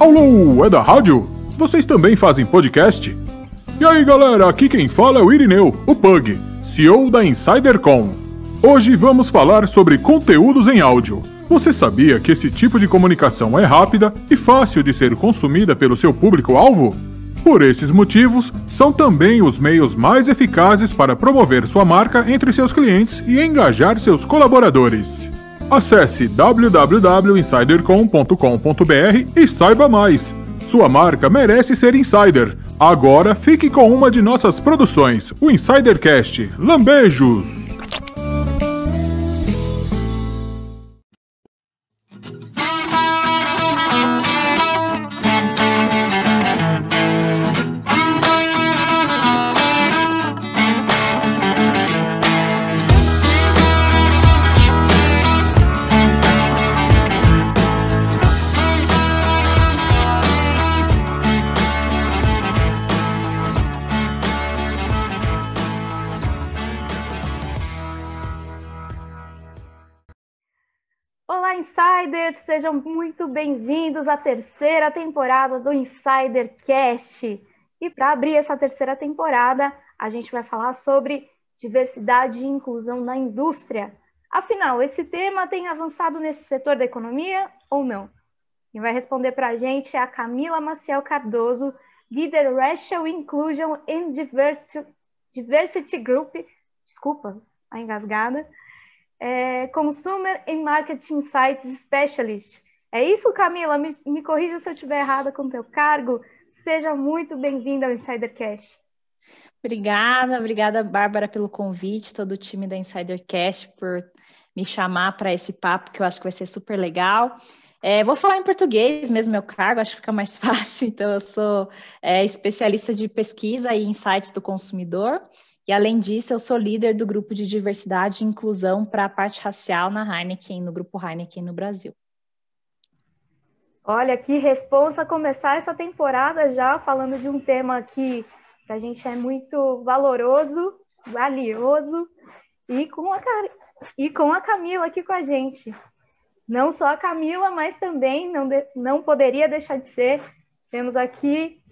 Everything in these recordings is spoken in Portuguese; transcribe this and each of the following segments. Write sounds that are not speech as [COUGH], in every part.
Alô, é da rádio? Vocês também fazem podcast? E aí galera, aqui quem fala é o Irineu, o Pug, CEO da InsiderCon. Hoje vamos falar sobre conteúdos em áudio. Você sabia que esse tipo de comunicação é rápida e fácil de ser consumida pelo seu público-alvo? Por esses motivos, são também os meios mais eficazes para promover sua marca entre seus clientes e engajar seus colaboradores. Acesse www.insidercom.com.br e saiba mais. Sua marca merece ser insider. Agora fique com uma de nossas produções, o Insidercast. Lambejos! sejam muito bem-vindos à terceira temporada do Insider Cast. E para abrir essa terceira temporada, a gente vai falar sobre diversidade e inclusão na indústria. Afinal, esse tema tem avançado nesse setor da economia ou não? Quem vai responder para a gente é a Camila Maciel Cardoso, líder Racial Inclusion and Diversity, Diversity Group, desculpa, a tá engasgada, é, Consumer and Marketing Insights Specialist. É isso, Camila? Me, me corrija se eu estiver errada com o teu cargo. Seja muito bem-vinda ao Insidercast. Obrigada, obrigada, Bárbara, pelo convite, todo o time da Insidercast por me chamar para esse papo que eu acho que vai ser super legal. É, vou falar em português mesmo, meu cargo, acho que fica mais [LAUGHS] fácil. Então, eu sou é, especialista de pesquisa e insights do consumidor e além disso, eu sou líder do grupo de diversidade e inclusão para a parte racial na Heineken, no grupo Heineken no Brasil. Olha que responsa começar essa temporada já falando de um tema que para a gente é muito valoroso, valioso e com a e com a Camila aqui com a gente. Não só a Camila, mas também não, de, não poderia deixar de ser. Temos aqui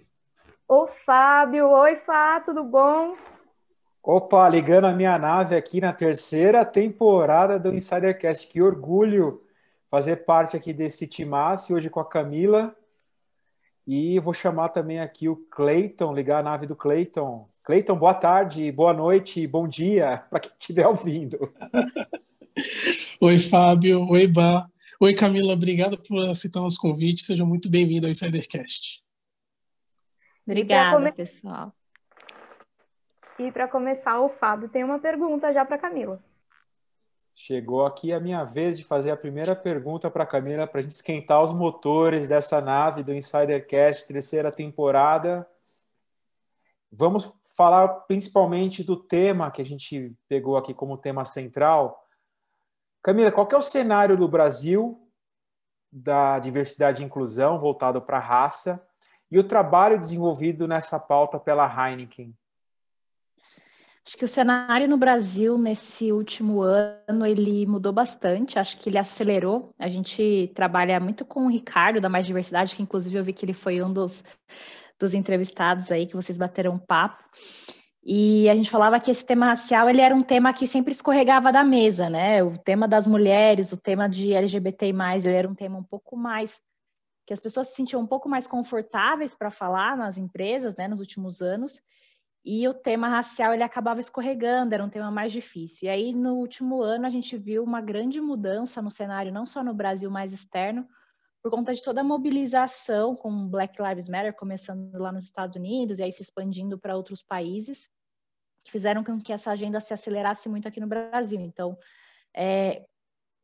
o Fábio. Oi, Fá, tudo bom? Opa, ligando a minha nave aqui na terceira temporada do Insidercast. Que orgulho fazer parte aqui desse timaço, hoje com a Camila. E vou chamar também aqui o Cleiton, ligar a nave do Cleiton. Cleiton, boa tarde, boa noite, bom dia [LAUGHS] para quem estiver ouvindo. [LAUGHS] Oi, Fábio. Oi, Bá. Oi, Camila. Obrigado por aceitar nosso convite. Seja muito bem-vindo ao Insidercast. Obrigada, pessoal. E para começar, o Fábio tem uma pergunta já para Camila. Chegou aqui a minha vez de fazer a primeira pergunta para Camila para a gente esquentar os motores dessa nave do Insidercast terceira temporada. Vamos falar principalmente do tema que a gente pegou aqui como tema central. Camila, qual é o cenário do Brasil da diversidade e inclusão voltado para a raça e o trabalho desenvolvido nessa pauta pela Heineken? Acho que o cenário no Brasil nesse último ano ele mudou bastante, acho que ele acelerou. A gente trabalha muito com o Ricardo da Mais Diversidade, que inclusive eu vi que ele foi um dos, dos entrevistados aí que vocês bateram um papo. E a gente falava que esse tema racial ele era um tema que sempre escorregava da mesa, né? O tema das mulheres, o tema de LGBT mais, ele era um tema um pouco mais que as pessoas se sentiam um pouco mais confortáveis para falar nas empresas, né, nos últimos anos e o tema racial ele acabava escorregando, era um tema mais difícil. E aí, no último ano, a gente viu uma grande mudança no cenário, não só no Brasil, mas externo, por conta de toda a mobilização com Black Lives Matter, começando lá nos Estados Unidos e aí se expandindo para outros países, que fizeram com que essa agenda se acelerasse muito aqui no Brasil. Então, é,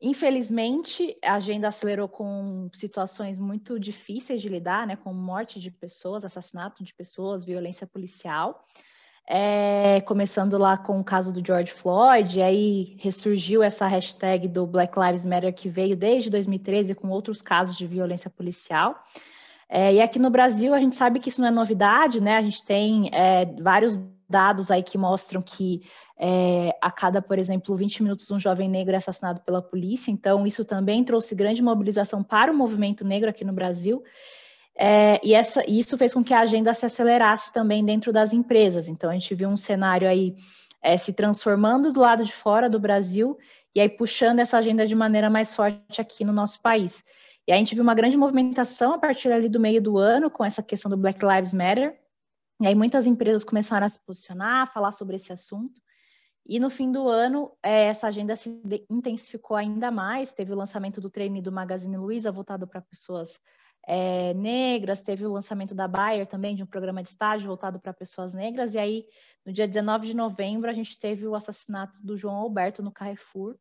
infelizmente, a agenda acelerou com situações muito difíceis de lidar, né, com morte de pessoas, assassinato de pessoas, violência policial é, começando lá com o caso do George Floyd, aí ressurgiu essa hashtag do Black Lives Matter que veio desde 2013 com outros casos de violência policial. É, e aqui no Brasil a gente sabe que isso não é novidade, né? A gente tem é, vários dados aí que mostram que é, a cada, por exemplo, 20 minutos um jovem negro é assassinado pela polícia. Então isso também trouxe grande mobilização para o movimento negro aqui no Brasil. É, e essa, isso fez com que a agenda se acelerasse também dentro das empresas. Então, a gente viu um cenário aí é, se transformando do lado de fora do Brasil e aí puxando essa agenda de maneira mais forte aqui no nosso país. E a gente viu uma grande movimentação a partir ali do meio do ano com essa questão do Black Lives Matter. E aí muitas empresas começaram a se posicionar, a falar sobre esse assunto. E no fim do ano, é, essa agenda se intensificou ainda mais. Teve o lançamento do treino do Magazine Luiza voltado para pessoas é, negras, teve o lançamento da Bayer também, de um programa de estágio voltado para pessoas negras, e aí no dia 19 de novembro a gente teve o assassinato do João Alberto no Carrefour,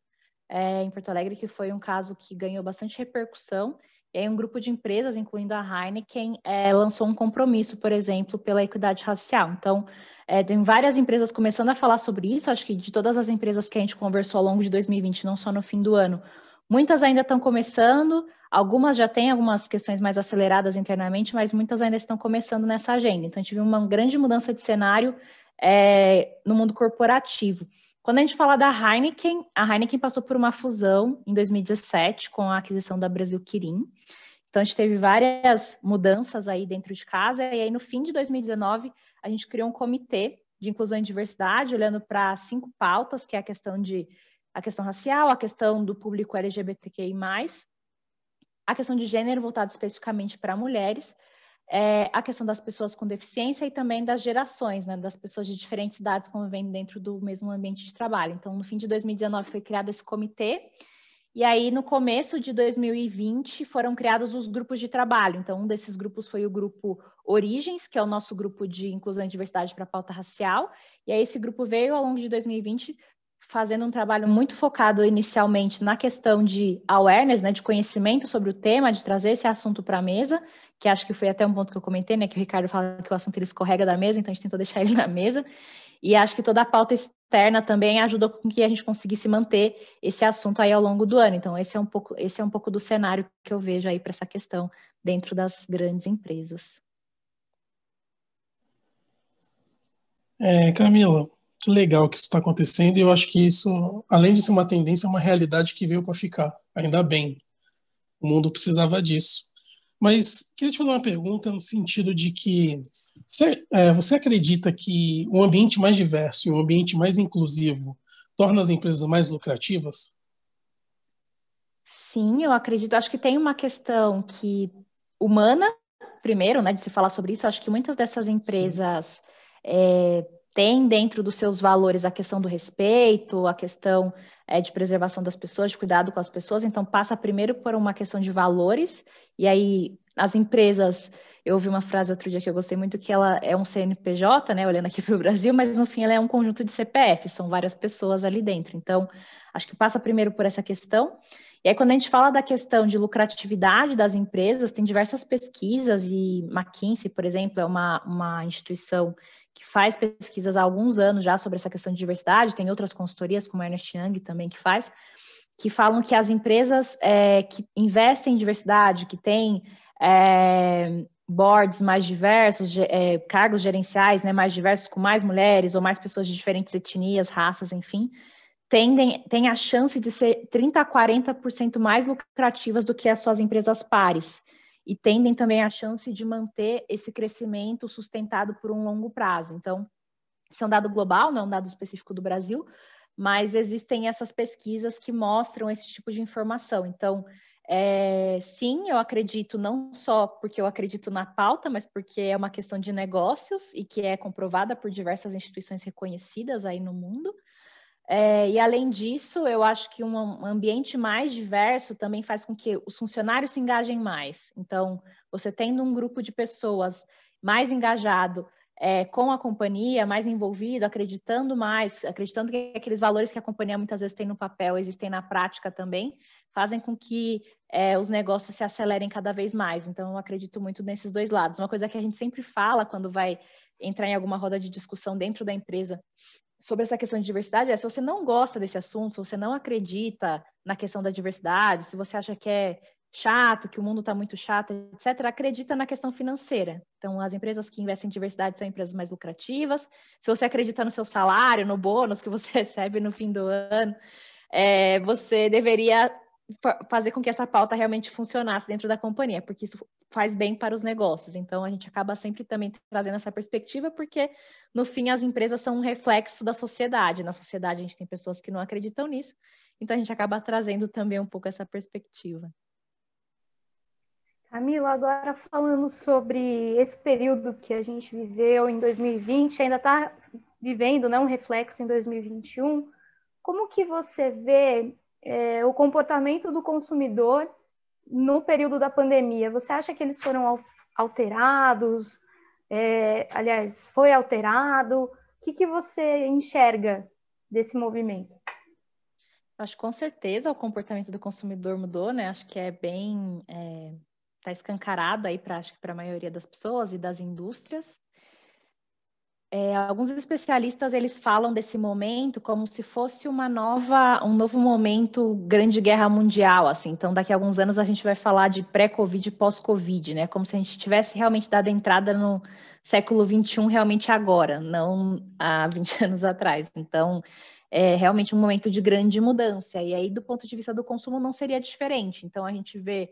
é, em Porto Alegre, que foi um caso que ganhou bastante repercussão, e aí um grupo de empresas, incluindo a Heineken, é, lançou um compromisso, por exemplo, pela equidade racial. Então, é, tem várias empresas começando a falar sobre isso, acho que de todas as empresas que a gente conversou ao longo de 2020, não só no fim do ano, Muitas ainda estão começando, algumas já têm algumas questões mais aceleradas internamente, mas muitas ainda estão começando nessa agenda. Então, a gente viu uma grande mudança de cenário é, no mundo corporativo. Quando a gente fala da Heineken, a Heineken passou por uma fusão em 2017 com a aquisição da Brasil Quirim. Então, a gente teve várias mudanças aí dentro de casa, e aí no fim de 2019, a gente criou um comitê de inclusão e diversidade, olhando para cinco pautas, que é a questão de a questão racial, a questão do público LGBTQI+, a questão de gênero voltada especificamente para mulheres, é, a questão das pessoas com deficiência e também das gerações, né, das pessoas de diferentes idades convivendo dentro do mesmo ambiente de trabalho. Então, no fim de 2019 foi criado esse comitê, e aí no começo de 2020 foram criados os grupos de trabalho. Então, um desses grupos foi o grupo Origens, que é o nosso grupo de inclusão e diversidade para pauta racial, e aí esse grupo veio ao longo de 2020 fazendo um trabalho muito focado inicialmente na questão de awareness, né, de conhecimento sobre o tema, de trazer esse assunto para a mesa, que acho que foi até um ponto que eu comentei, né, que o Ricardo fala que o assunto ele escorrega da mesa, então a gente tentou deixar ele [LAUGHS] na mesa. E acho que toda a pauta externa também ajudou com que a gente conseguisse manter esse assunto aí ao longo do ano. Então esse é um pouco, esse é um pouco do cenário que eu vejo aí para essa questão dentro das grandes empresas. É, Camila, legal que isso está acontecendo e eu acho que isso, além de ser uma tendência, é uma realidade que veio para ficar. Ainda bem. O mundo precisava disso. Mas queria te fazer uma pergunta no sentido de que você, é, você acredita que um ambiente mais diverso e um ambiente mais inclusivo torna as empresas mais lucrativas? Sim, eu acredito. Acho que tem uma questão que humana, primeiro, né, de se falar sobre isso. Acho que muitas dessas empresas é, tem dentro dos seus valores a questão do respeito, a questão é, de preservação das pessoas, de cuidado com as pessoas. Então, passa primeiro por uma questão de valores, e aí as empresas. Eu ouvi uma frase outro dia que eu gostei muito, que ela é um CNPJ, né, olhando aqui para o [LAUGHS] Brasil, mas no fim ela é um conjunto de CPF, são várias pessoas ali dentro. Então, acho que passa primeiro por essa questão. E aí, quando a gente fala da questão de lucratividade das empresas, tem diversas pesquisas, e McKinsey, por exemplo, é uma, uma instituição que faz pesquisas há alguns anos já sobre essa questão de diversidade, tem outras consultorias, como a Ernest Young também que faz, que falam que as empresas é, que investem em diversidade, que têm é, boards mais diversos, é, cargos gerenciais né, mais diversos, com mais mulheres ou mais pessoas de diferentes etnias, raças, enfim, tendem, têm a chance de ser 30% a 40% mais lucrativas do que as suas empresas pares e tendem também a chance de manter esse crescimento sustentado por um longo prazo. Então, isso é um dado global, não é um dado específico do Brasil, mas existem essas pesquisas que mostram esse tipo de informação. Então, é, sim, eu acredito não só porque eu acredito na pauta, mas porque é uma questão de negócios e que é comprovada por diversas instituições reconhecidas aí no mundo. É, e além disso, eu acho que um ambiente mais diverso também faz com que os funcionários se engajem mais. Então, você tendo um grupo de pessoas mais engajado é, com a companhia, mais envolvido, acreditando mais, acreditando que aqueles valores que a companhia muitas vezes tem no papel existem na prática também, fazem com que é, os negócios se acelerem cada vez mais. Então, eu acredito muito nesses dois lados. Uma coisa que a gente sempre fala quando vai entrar em alguma roda de discussão dentro da empresa sobre essa questão de diversidade é se você não gosta desse assunto, se você não acredita na questão da diversidade, se você acha que é chato, que o mundo está muito chato, etc., acredita na questão financeira. Então, as empresas que investem em diversidade são empresas mais lucrativas. Se você acredita no seu salário, no bônus que você [LAUGHS] recebe no fim do ano, é, você deveria fazer com que essa pauta realmente funcionasse dentro da companhia, porque isso faz bem para os negócios. Então, a gente acaba sempre também trazendo essa perspectiva, porque, no fim, as empresas são um reflexo da sociedade. Na sociedade, a gente tem pessoas que não acreditam nisso, então a gente acaba trazendo também um pouco essa perspectiva. Camila, agora falando sobre esse período que a gente viveu em 2020, ainda está vivendo né, um reflexo em 2021, como que você vê é, o comportamento do consumidor no período da pandemia? Você acha que eles foram alterados? É, aliás, foi alterado? O que, que você enxerga desse movimento? Acho que com certeza o comportamento do consumidor mudou, né? Acho que é bem. está é, escancarado aí para a maioria das pessoas e das indústrias. É, alguns especialistas eles falam desse momento como se fosse uma nova, um novo momento grande guerra mundial, assim. Então, daqui a alguns anos a gente vai falar de pré-COVID e pós-COVID, né? Como se a gente tivesse realmente dado entrada no século 21 realmente agora, não há 20 [LAUGHS] anos atrás. Então, é realmente um momento de grande mudança. E aí, do ponto de vista do consumo, não seria diferente. Então, a gente vê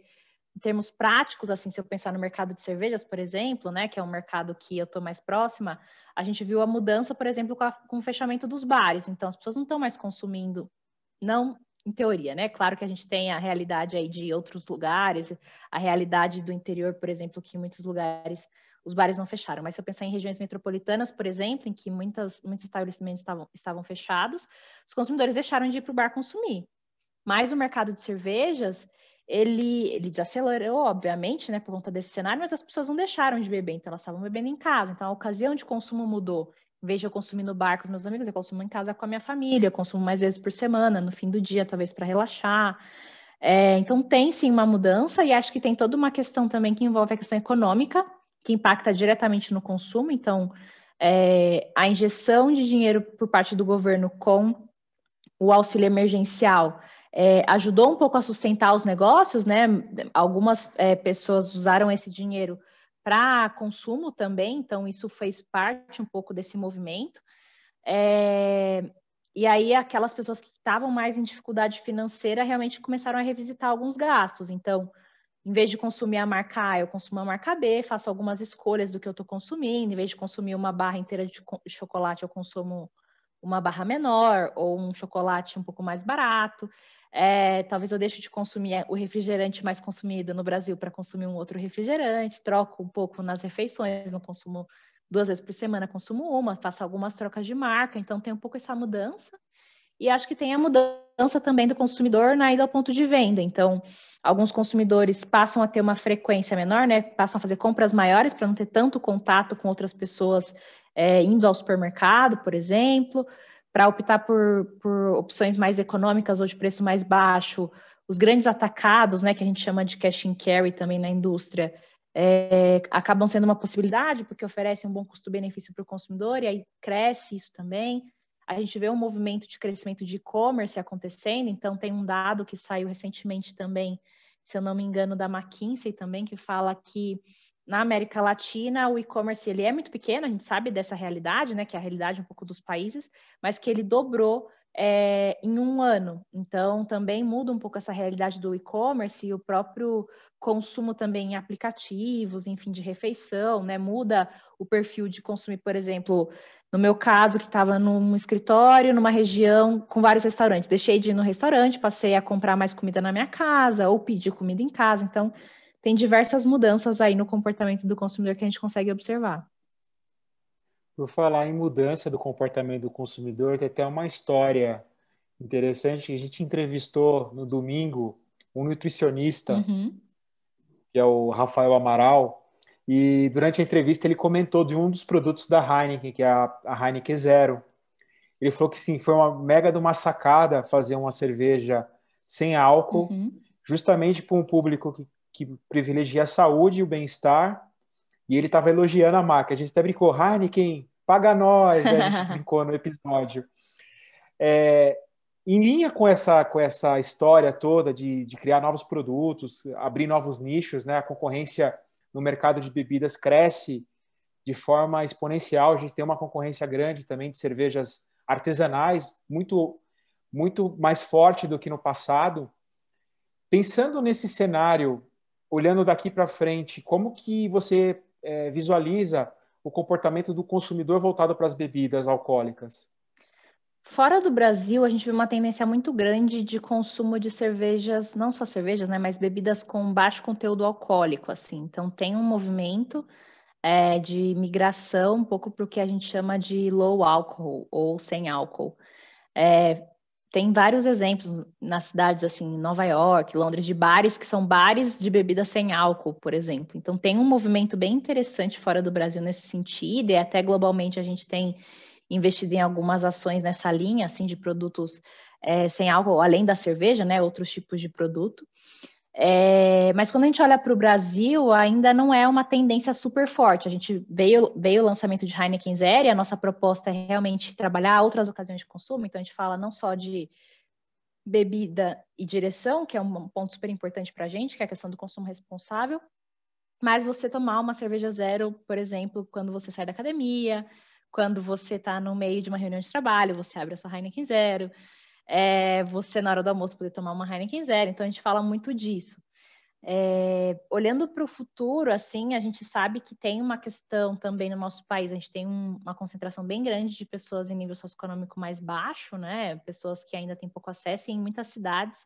em termos práticos, assim, se eu pensar no mercado de cervejas, por exemplo, né, que é um mercado que eu estou mais próxima, a gente viu a mudança, por exemplo, com, a, com o fechamento dos bares. Então, as pessoas não estão mais consumindo, não em teoria, né? Claro que a gente tem a realidade aí de outros lugares, a realidade do interior, por exemplo, que em muitos lugares os bares não fecharam. Mas se eu pensar em regiões metropolitanas, por exemplo, em que muitas, muitos estabelecimentos estavam, estavam fechados, os consumidores deixaram de ir para o bar consumir. Mas o mercado de cervejas, ele, ele desacelerou, obviamente, né, por conta desse cenário, mas as pessoas não deixaram de beber, então elas estavam bebendo em casa, então a ocasião de consumo mudou. Em vez de eu consumir no bar com os meus amigos, eu consumo em casa com a minha família, eu consumo mais vezes por semana, no fim do dia, talvez para relaxar. É, então tem sim uma mudança, e acho que tem toda uma questão também que envolve a questão econômica, que impacta diretamente no consumo, então é, a injeção de dinheiro por parte do governo com o auxílio emergencial é, ajudou um pouco a sustentar os negócios, né? Algumas é, pessoas usaram esse dinheiro para consumo também, então isso fez parte um pouco desse movimento. É, e aí aquelas pessoas que estavam mais em dificuldade financeira realmente começaram a revisitar alguns gastos. Então, em vez de consumir a marca A, eu consumo a marca B, faço algumas escolhas do que eu estou consumindo. Em vez de consumir uma barra inteira de chocolate, eu consumo uma barra menor ou um chocolate um pouco mais barato. É, talvez eu deixe de consumir é, o refrigerante mais consumido no Brasil para consumir um outro refrigerante, troco um pouco nas refeições, não consumo duas vezes por semana, consumo uma, faço algumas trocas de marca, então tem um pouco essa mudança. E acho que tem a mudança também do consumidor na ida ao ponto de venda. Então, alguns consumidores passam a ter uma frequência menor, né? Passam a fazer compras maiores para não ter tanto contato com outras pessoas é, indo ao supermercado, por exemplo, para optar por, por opções mais econômicas ou de preço mais baixo, os grandes atacados, né, que a gente chama de cash and carry também na indústria, é, acabam sendo uma possibilidade porque oferecem um bom custo-benefício para o consumidor e aí cresce isso também. A gente vê um movimento de crescimento de e-commerce acontecendo, então tem um dado que saiu recentemente também, se eu não me engano, da McKinsey também, que fala que na América Latina, o e-commerce ele é muito pequeno, a gente sabe dessa realidade, né, que é a realidade um pouco dos países, mas que ele dobrou é, em um ano. Então, também muda um pouco essa realidade do e-commerce e o próprio consumo também em aplicativos, enfim, de refeição, né, muda o perfil de consumir, por exemplo, no meu caso, que estava num escritório, numa região com vários restaurantes. Deixei de ir no restaurante, passei a comprar mais comida na minha casa ou pedir comida em casa. Então, tem diversas mudanças aí no comportamento do consumidor que a gente consegue observar. Por falar em mudança do comportamento do consumidor, tem até uma história interessante que a gente entrevistou no domingo um nutricionista, uhum. que é o Rafael Amaral, e durante a entrevista ele comentou de um dos produtos da Heineken, que é a, Heineken Zero. Ele falou que sim, foi uma mega de uma sacada fazer uma cerveja sem álcool, uhum. justamente para um público que que privilegia a saúde e o bem-estar, e ele estava elogiando a marca. A gente até brincou, Heineken, paga nós, né? a gente [LAUGHS] brincou no episódio. É, em linha com essa, com essa história toda de, de criar novos produtos, abrir novos nichos, né? a concorrência no mercado de bebidas cresce de forma exponencial. A gente tem uma concorrência grande também de cervejas artesanais, muito, muito mais forte do que no passado. Pensando nesse cenário olhando daqui para frente, como que você é, visualiza o comportamento do consumidor voltado para as bebidas alcoólicas? Fora do Brasil, a gente vê uma tendência muito grande de consumo de cervejas, não só cervejas, né, mas bebidas com baixo conteúdo alcoólico, assim. Então tem um movimento é, de migração um pouco para o que a gente chama de low alcohol ou sem álcool. É, tem vários exemplos nas cidades, assim, Nova York, Londres, de bares que são bares de bebida sem álcool, por exemplo. Então, tem um movimento bem interessante fora do Brasil nesse sentido, e até globalmente a gente tem investido em algumas ações nessa linha, assim, de produtos é, sem álcool, além da cerveja, né, outros tipos de produto. É, mas quando a gente olha para o Brasil, ainda não é uma tendência super forte. A gente veio, veio o lançamento de Heineken Zero e a nossa proposta é realmente trabalhar outras ocasiões de consumo. Então, a gente fala não só de bebida e direção, que é um ponto super importante para a gente, que é a questão do consumo responsável, mas você tomar uma cerveja zero, por exemplo, quando você sai da academia, quando você está no meio de uma reunião de trabalho, você abre a sua Heineken Zero é, você na hora do almoço poder tomar uma Heineken Zero. Então a gente fala muito disso. É, olhando para o futuro, assim, a gente sabe que tem uma questão também no nosso país, a gente tem um, uma concentração bem grande de pessoas em nível socioeconômico mais baixo, né? Pessoas que ainda têm pouco acesso, e em muitas cidades,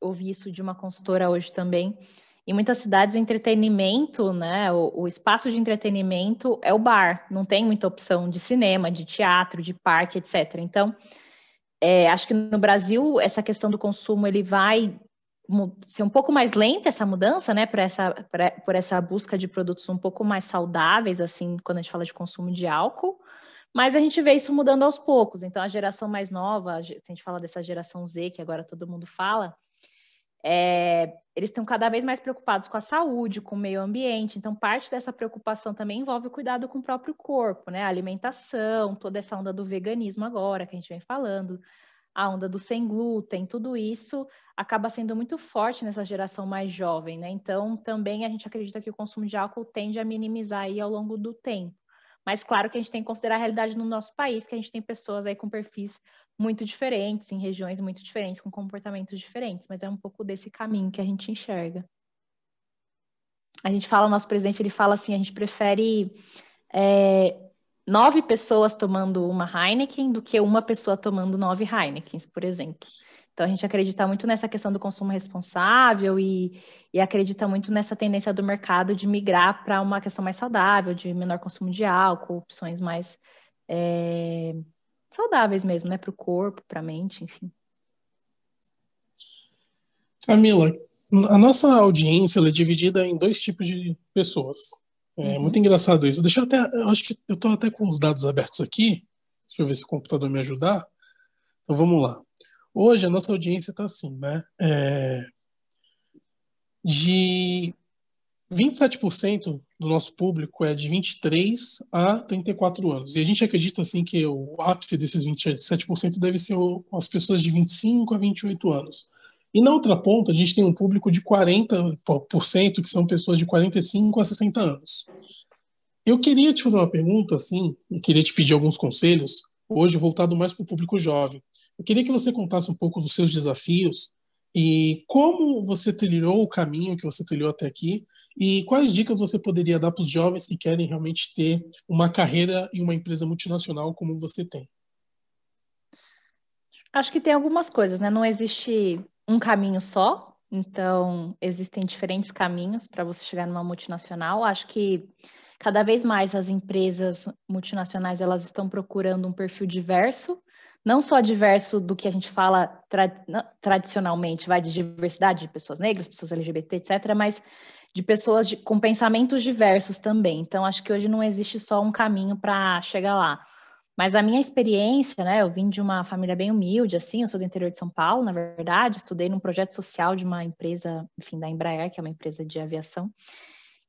ouvi isso de uma consultora hoje também, em muitas cidades o entretenimento, né? O, o espaço de entretenimento é o bar, não tem muita opção de cinema, de teatro, de parque, etc. Então, é, acho que no Brasil essa questão do consumo ele vai ser um pouco mais lenta essa mudança, né, por essa, por essa busca de produtos um pouco mais saudáveis, assim, quando a gente fala de consumo de álcool, mas a gente vê isso mudando aos poucos. Então, a geração mais nova, se a gente fala dessa geração Z, que agora todo mundo fala, é, eles estão cada vez mais preocupados com a saúde, com o meio ambiente, então parte dessa preocupação também envolve o cuidado com o próprio corpo, né? A alimentação, toda essa onda do veganismo agora que a gente vem falando, a onda do sem glúten, tudo isso acaba sendo muito forte nessa geração mais jovem, né? Então também a gente acredita que o consumo de álcool tende a minimizar aí ao longo do tempo. Mas claro que a gente tem que considerar a realidade no nosso país, que a gente tem pessoas aí com perfis muito diferentes, em regiões muito diferentes, com comportamentos diferentes, mas é um pouco desse caminho que a gente enxerga. A gente fala, o nosso presidente ele fala assim, a gente prefere é, nove pessoas tomando uma Heineken do que uma pessoa tomando nove Heinekens, por exemplo. Então a gente acredita muito nessa questão do consumo responsável e, e acredita muito nessa tendência do mercado de migrar para uma questão mais saudável, de menor consumo de álcool, opções mais é, saudáveis mesmo, né? Para o corpo, para a mente, enfim. Camila, a nossa audiência é dividida em dois tipos de pessoas. É uhum. muito engraçado isso. Deixa eu até. Eu acho que eu estou até com os dados abertos aqui. Deixa eu ver se o computador me ajudar. Então vamos lá. Hoje a nossa audiência está assim, né? É, de 27% do nosso público é de 23 a 34 anos. E a gente acredita assim que o ápice desses 27% deve ser as pessoas de 25 a 28 anos. E na outra ponta, a gente tem um público de 40%, que são pessoas de 45 a 60 anos. Eu queria te fazer uma pergunta, assim, queria te pedir alguns conselhos, hoje voltado mais para o público jovem. Eu queria que você contasse um pouco dos seus desafios e como você trilhou o caminho que você trilhou até aqui e quais dicas você poderia dar para os jovens que querem realmente ter uma carreira em uma empresa multinacional como você tem? Acho que tem algumas coisas, né? Não existe um caminho só, então existem diferentes caminhos para você chegar numa multinacional. Acho que cada vez mais as empresas multinacionais elas estão procurando um perfil diverso, não só diverso do que a gente fala tra tradicionalmente, vai de diversidade de pessoas negras, pessoas LGBT, etc., mas de pessoas de, com pensamentos diversos também. Então, acho que hoje não existe só um caminho para chegar lá. Mas a minha experiência, né? Eu vim de uma família bem humilde, assim, eu sou do interior de São Paulo, na verdade, estudei num projeto social de uma empresa, enfim, da Embraer, que é uma empresa de aviação,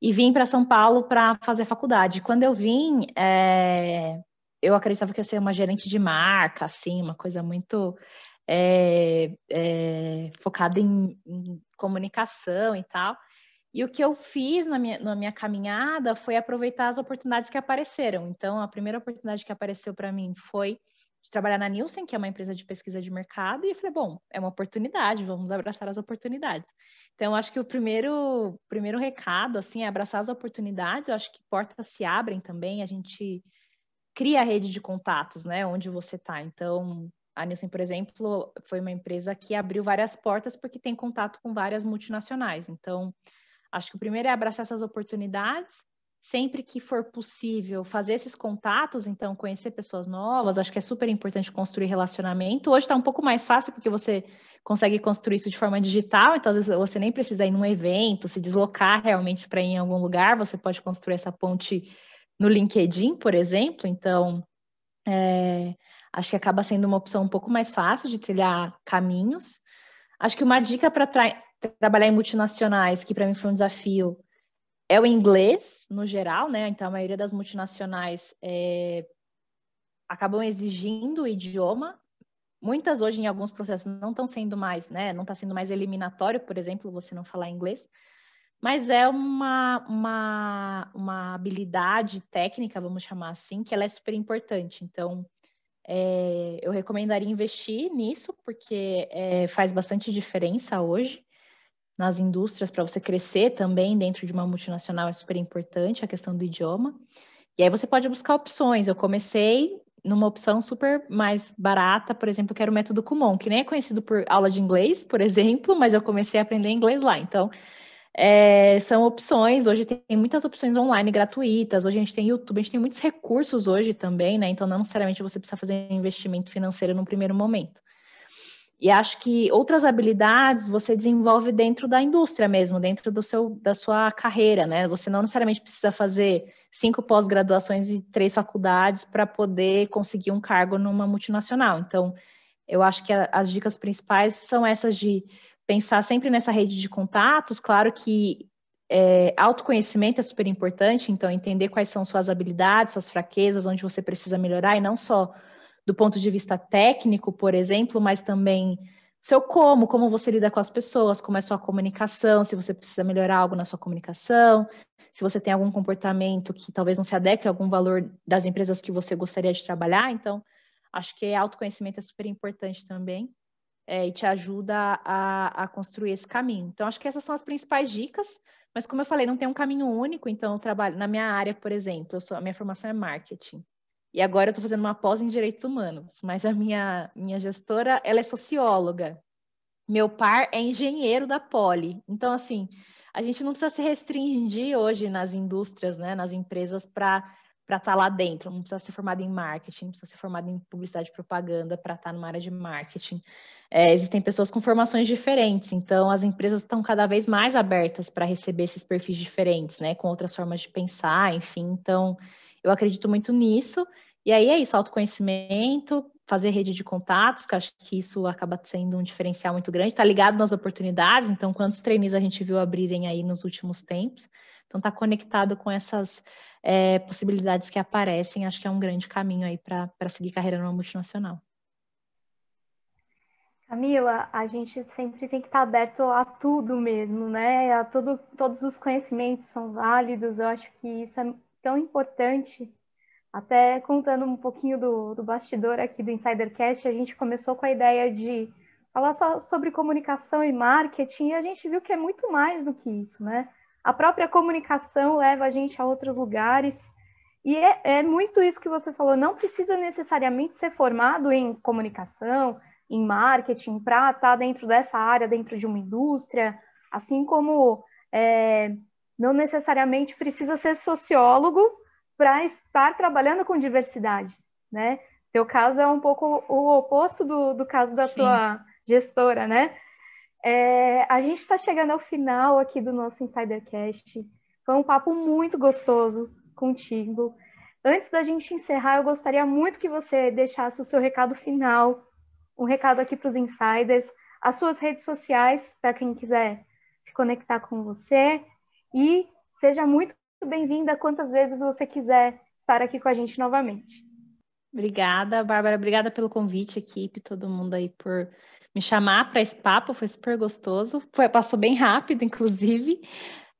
e vim para São Paulo para fazer faculdade. Quando eu vim, é, eu acreditava que ia ser uma gerente de marca, assim, uma coisa muito é, é, focada em, em comunicação e tal. E o que eu fiz na minha, na minha caminhada foi aproveitar as oportunidades que apareceram. Então, a primeira oportunidade que apareceu para mim foi de trabalhar na Nielsen, que é uma empresa de pesquisa de mercado, e eu falei, bom, é uma oportunidade, vamos abraçar as oportunidades. Então, acho que o primeiro, primeiro recado, assim, é abraçar as oportunidades, eu acho que portas se abrem também, a gente cria a rede de contatos, né, onde você está. Então, a Nielsen, por exemplo, foi uma empresa que abriu várias portas porque tem contato com várias multinacionais. Então, Acho que o primeiro é abraçar essas oportunidades, sempre que for possível, fazer esses contatos, então, conhecer pessoas novas, acho que é super importante construir relacionamento. Hoje está um pouco mais fácil porque você consegue construir isso de forma digital, então às vezes você nem precisa ir num evento, se deslocar realmente para ir em algum lugar, você pode construir essa ponte no LinkedIn, por exemplo, então é, acho que acaba sendo uma opção um pouco mais fácil de trilhar caminhos. Acho que uma dica para trabalhar em multinacionais, que para mim foi um desafio, é o inglês, no geral, né? Então, a maioria das multinacionais é, acabam exigindo o idioma. Muitas hoje, em alguns processos, não estão sendo mais, né? Não está sendo mais eliminatório, por exemplo, você não falar inglês. Mas é uma, uma, uma habilidade técnica, vamos chamar assim, que ela é super importante. Então, é, eu recomendaria investir nisso, porque é, faz bastante diferença hoje nas indústrias para você crescer também dentro de uma multinacional é super importante a questão do idioma. E aí você pode buscar opções. Eu comecei numa opção super mais barata, por exemplo, que era o método Kumon, que nem é conhecido por aula de inglês, por exemplo, mas eu comecei a aprender inglês lá. Então, é, são opções. Hoje tem muitas opções online gratuitas. Hoje a gente tem YouTube, a gente tem muitos recursos hoje também, né? Então, não necessariamente você precisa fazer um investimento financeiro num primeiro momento. E acho que outras habilidades você desenvolve dentro da indústria mesmo, dentro do seu, da sua carreira, né? Você não necessariamente precisa fazer cinco pós-graduações e três faculdades para poder conseguir um cargo numa multinacional. Então, eu acho que a, as dicas principais são essas de pensar sempre nessa rede de contatos. Claro que é, autoconhecimento é super importante, então entender quais são suas habilidades, suas fraquezas, onde você precisa melhorar e não só do ponto de vista técnico, por exemplo, mas também seu como, como você lida com as pessoas, como é sua comunicação, se você precisa melhorar algo na sua comunicação, se você tem algum comportamento que talvez não se adeque a algum valor das empresas que você gostaria de trabalhar. Então, acho que autoconhecimento é super importante também é, e te ajuda a, a construir esse caminho. Então, acho que essas são as principais dicas. Mas como eu falei, não tem um caminho único, então eu trabalho na minha área, por exemplo, eu sou, a minha formação é marketing. E agora eu estou fazendo uma pós em direitos humanos, mas a minha, minha gestora, ela é socióloga. Meu par é engenheiro da Poli. Então, assim, a gente não precisa se restringir hoje nas indústrias, né, nas empresas, para estar tá lá dentro. Não precisa ser formado em marketing, não precisa ser formado em publicidade e propaganda para estar tá numa área de marketing. É, existem pessoas com formações diferentes, então as empresas estão cada vez mais abertas para receber esses perfis diferentes, né, com outras formas de pensar, enfim. Então eu acredito muito nisso. E aí é isso, autoconhecimento, fazer rede de contatos, que acho que isso acaba sendo um diferencial muito grande, está ligado nas oportunidades, então quantos treinos a gente viu abrirem aí nos últimos tempos, então está conectado com essas é, possibilidades que aparecem, acho que é um grande caminho aí para seguir carreira numa multinacional. Camila, a gente sempre tem que estar tá aberto a tudo mesmo, né? A tudo, todos os conhecimentos são válidos, eu acho que isso é tão importante. Até contando um pouquinho do, do bastidor aqui do Insidercast, a gente começou com a ideia de falar só sobre comunicação e marketing, e a gente viu que é muito mais do que isso, né? A própria comunicação leva a gente a outros lugares, e é, é muito isso que você falou, não precisa necessariamente ser formado em comunicação, em marketing, para estar tá dentro dessa área, dentro de uma indústria, assim como é, não necessariamente precisa ser sociólogo para estar trabalhando com diversidade, né? Teu caso é um pouco o oposto do, do caso da Sim. tua gestora, né? É, a gente está chegando ao final aqui do nosso Insidercast. Foi um papo muito gostoso contigo. Antes da gente encerrar, eu gostaria muito que você deixasse o seu recado final, um recado aqui para os insiders, as suas redes sociais, para quem quiser se conectar com você, e seja muito bem-vinda quantas vezes você quiser estar aqui com a gente novamente. Obrigada, Bárbara. Obrigada pelo convite, equipe, todo mundo aí por me chamar para esse papo. Foi super gostoso. Foi, passou bem rápido, inclusive.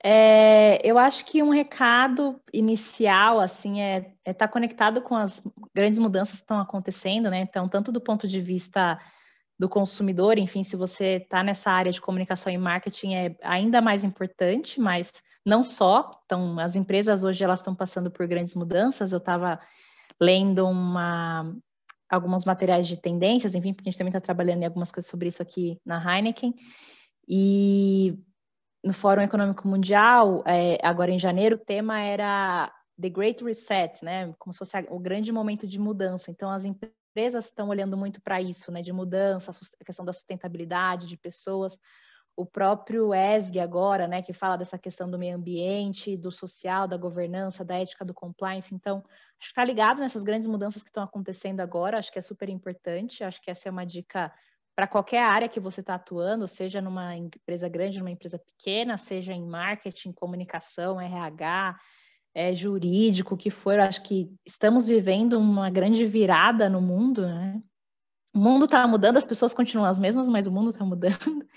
É, eu acho que um recado inicial, assim, é estar é tá conectado com as grandes mudanças que estão acontecendo, né? Então, tanto do ponto de vista do consumidor, enfim, se você está nessa área de comunicação e marketing, é ainda mais importante, mas não só. Então, as empresas hoje elas estão passando por grandes mudanças. Eu estava lendo uma, alguns materiais de tendências, enfim, porque a gente também está trabalhando em algumas coisas sobre isso aqui na Heineken. E no Fórum Econômico Mundial, é, agora em janeiro, o tema era The Great Reset, né? Como se fosse o grande momento de mudança. Então, as empresas empresas estão olhando muito para isso, né? De mudança, a questão da sustentabilidade, de pessoas. O próprio ESG agora, né, que fala dessa questão do meio ambiente, do social, da governança, da ética, do compliance. Então, acho que está ligado nessas grandes mudanças que estão acontecendo agora. Acho que é super importante. Acho que essa é uma dica para qualquer área que você está atuando, seja numa empresa grande, numa empresa pequena, seja em marketing, comunicação, RH, é, jurídico, que for, acho que estamos vivendo uma grande virada no mundo, né? O mundo está mudando, as pessoas continuam as mesmas, mas o mundo está mudando. [LAUGHS]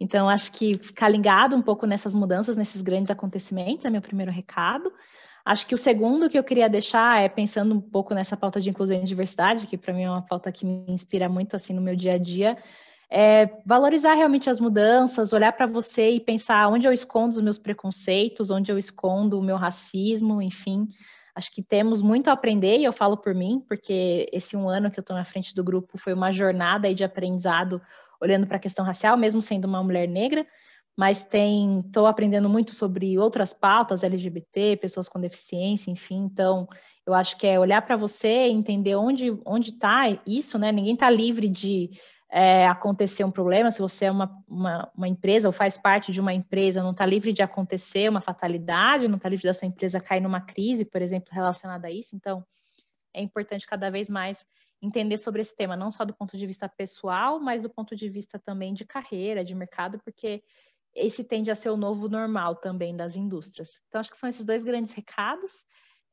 Então, acho que ficar ligado um pouco nessas mudanças, nesses grandes acontecimentos, é meu primeiro recado. Acho que o segundo que eu queria deixar é pensando um pouco nessa pauta de inclusão e diversidade, que para mim é uma pauta que me inspira muito assim no meu dia a dia é, valorizar realmente as mudanças, olhar para você e pensar onde eu escondo os meus preconceitos, onde eu escondo o meu racismo, enfim. Acho que temos muito a aprender, e eu falo por mim, porque esse um ano que eu estou na frente do grupo foi uma jornada aí de aprendizado olhando para a questão racial, mesmo sendo uma mulher negra, mas estou aprendendo muito sobre outras pautas LGBT, pessoas com deficiência, enfim. Então, eu acho que é olhar para você, entender onde onde está isso, né? Ninguém está livre de é, acontecer um problema, se você é uma, uma, uma, empresa ou faz parte de uma empresa, não está livre de acontecer uma fatalidade, não está livre da sua empresa cair numa crise, por exemplo, relacionada a isso. Então, é importante cada vez mais entender sobre esse tema, não só do ponto de vista pessoal, mas do ponto de vista também de carreira, de mercado, porque esse tende a ser o novo normal também das indústrias. Então, acho que são esses dois grandes recados.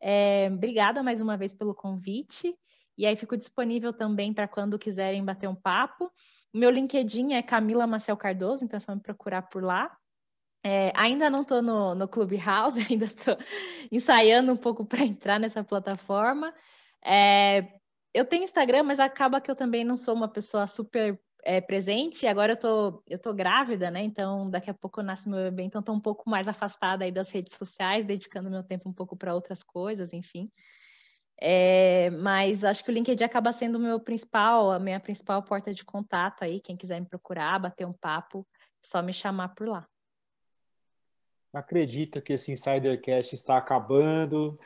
É, obrigada mais uma vez pelo convite. E aí fico disponível também para quando quiserem bater um papo. Meu LinkedIn é Camila Marcel Cardoso, então é só me procurar por lá. É, ainda não estou no, no Clubhouse, [LAUGHS] ainda estou ensaiando um pouco para entrar nessa plataforma. É, eu tenho Instagram, mas acaba que eu também não sou uma pessoa super é, presente. Agora eu tô, eu tô grávida, né? Então daqui a pouco nasce meu bebê, então estou um pouco mais afastada aí das redes sociais, dedicando meu tempo um pouco para outras coisas, enfim. É, mas acho que o LinkedIn acaba sendo o meu principal, a minha principal porta de contato aí. Quem quiser me procurar, bater um papo, só me chamar por lá. Acredito que esse Insidercast está acabando.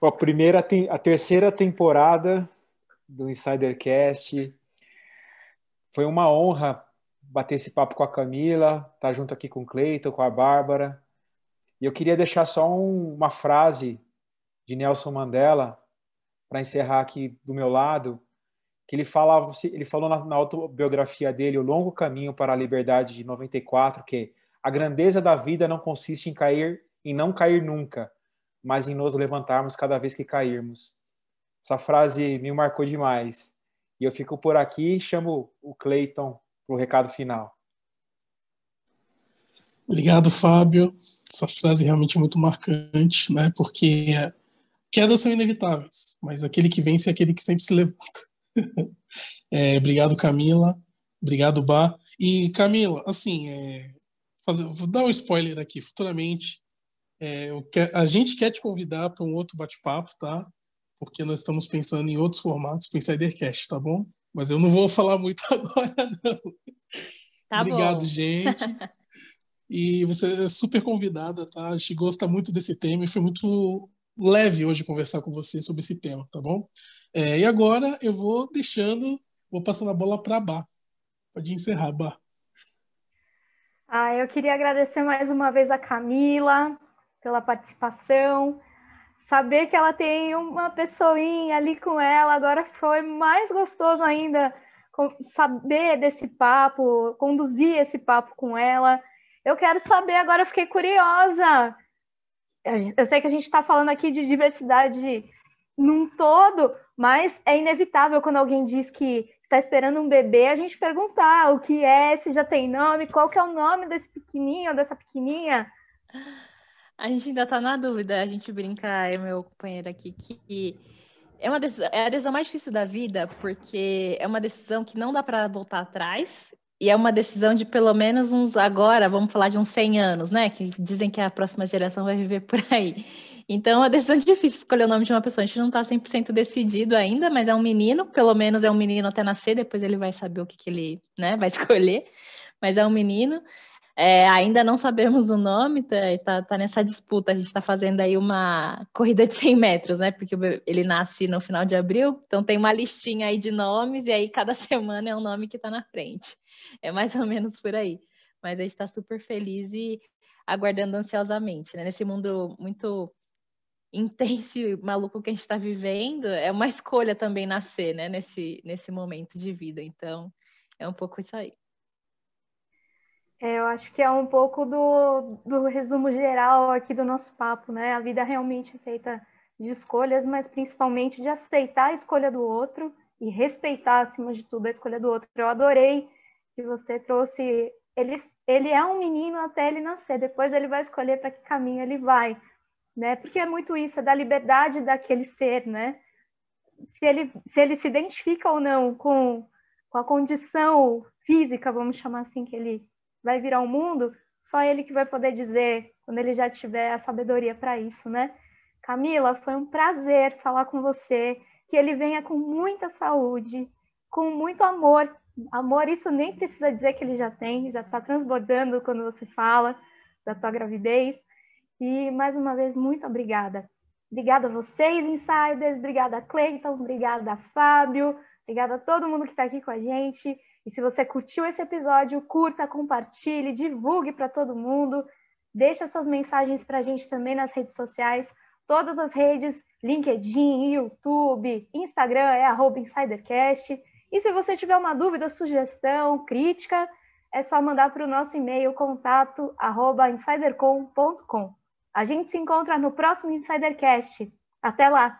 A primeira, a terceira temporada do Insidercast. Foi uma honra bater esse papo com a Camila, estar tá junto aqui com o Cleiton, com a Bárbara. E eu queria deixar só um, uma frase de Nelson Mandela, para encerrar aqui do meu lado, que ele, falava, ele falou na, na autobiografia dele, O Longo Caminho para a Liberdade, de 94, que a grandeza da vida não consiste em cair, em não cair nunca, mas em nos levantarmos cada vez que cairmos. Essa frase me marcou demais. E eu fico por aqui e chamo o Cleiton para o recado final. Obrigado, Fábio. Essa frase é realmente muito marcante, né? Porque Quedas são inevitáveis, mas aquele que vence é aquele que sempre se levanta. [LAUGHS] é, obrigado, Camila. Obrigado, Bá. E, Camila, assim, é, fazer, vou dar um spoiler aqui. Futuramente, é, a gente quer te convidar para um outro bate-papo, tá? Porque nós estamos pensando em outros formatos para o Insidercast, tá bom? Mas eu não vou falar muito [LAUGHS] agora, não. Tá Obrigado, bom. gente. [LAUGHS] E você é super convidada, tá? A gente gosta muito desse tema e foi muito leve hoje conversar com você sobre esse tema, tá bom? É, e agora eu vou deixando, vou passando a bola para a Bá. Pode encerrar, Bá. Ah, eu queria agradecer mais uma vez a Camila pela participação. Saber que ela tem uma pessoinha ali com ela agora foi mais gostoso ainda saber desse papo, conduzir esse papo com ela. Eu quero saber agora, eu fiquei curiosa eu sei que a gente está falando aqui de diversidade num todo, mas é inevitável quando alguém diz que está esperando um bebê, a gente perguntar ah, o que é, se já tem nome, qual que é o nome desse pequenininho dessa pequenininha. A gente ainda está na dúvida, a gente brinca, eu e meu companheiro aqui, que é, uma decisão, é a decisão mais difícil da vida, porque é uma decisão que não dá para voltar atrás e é uma decisão de pelo menos uns agora, vamos falar de uns 100 anos, né? Que dizem que a próxima geração vai viver por aí. Então, é uma decisão difícil escolher o nome de uma pessoa. A gente não está 100% decidido ainda, mas é um menino, pelo menos é um menino até nascer, depois ele vai saber o que, que ele né, vai [LAUGHS] escolher. Mas é um menino. É, ainda não sabemos o nome, tá, tá, tá nessa disputa. A gente está fazendo aí uma corrida de 100 metros, né? Porque ele nasce no final de abril, então tem uma listinha aí de nomes, e aí cada [LAUGHS] semana é um nome que está na frente. É mais ou menos por aí. Mas a gente está super feliz e aguardando ansiosamente, né? Nesse mundo muito intenso e maluco que a gente está vivendo, é uma escolha também nascer, né? Nesse, nesse momento de vida. Então, é um pouco isso aí. É, eu acho que é um pouco do, do resumo geral aqui do nosso papo, né? A vida realmente é feita de escolhas, mas principalmente de aceitar a escolha do outro e respeitar, acima de tudo, a escolha do outro. Eu adorei que você trouxe. Ele, ele é um menino até ele nascer, depois ele vai escolher para que caminho ele vai, né? Porque é muito isso, é da liberdade daquele ser, né? Se ele se, ele se identifica ou não com, com a condição física, vamos chamar assim, que ele, vai virar o mundo, só ele que vai poder dizer quando ele já tiver a sabedoria para isso, né? Camila, foi um prazer falar com você. Que ele venha com muita saúde, com muito amor. Amor, isso nem precisa dizer que ele já tem, já está transbordando quando você fala da tua gravidez. E mais uma vez, muito obrigada. Obrigada a vocês, insiders. Obrigada, Cleiton. Obrigada, Fábio. Obrigada a todo mundo que está aqui com a gente. E se você curtiu esse episódio, curta, compartilhe, divulgue para todo mundo. Deixa suas mensagens para a gente também nas redes sociais. Todas as redes, LinkedIn, YouTube, Instagram é arroba insidercast. E se você tiver uma dúvida, sugestão, crítica, é só mandar para o nosso e-mail contato arroba insidercom.com. A gente se encontra no próximo Insidercast. Até lá!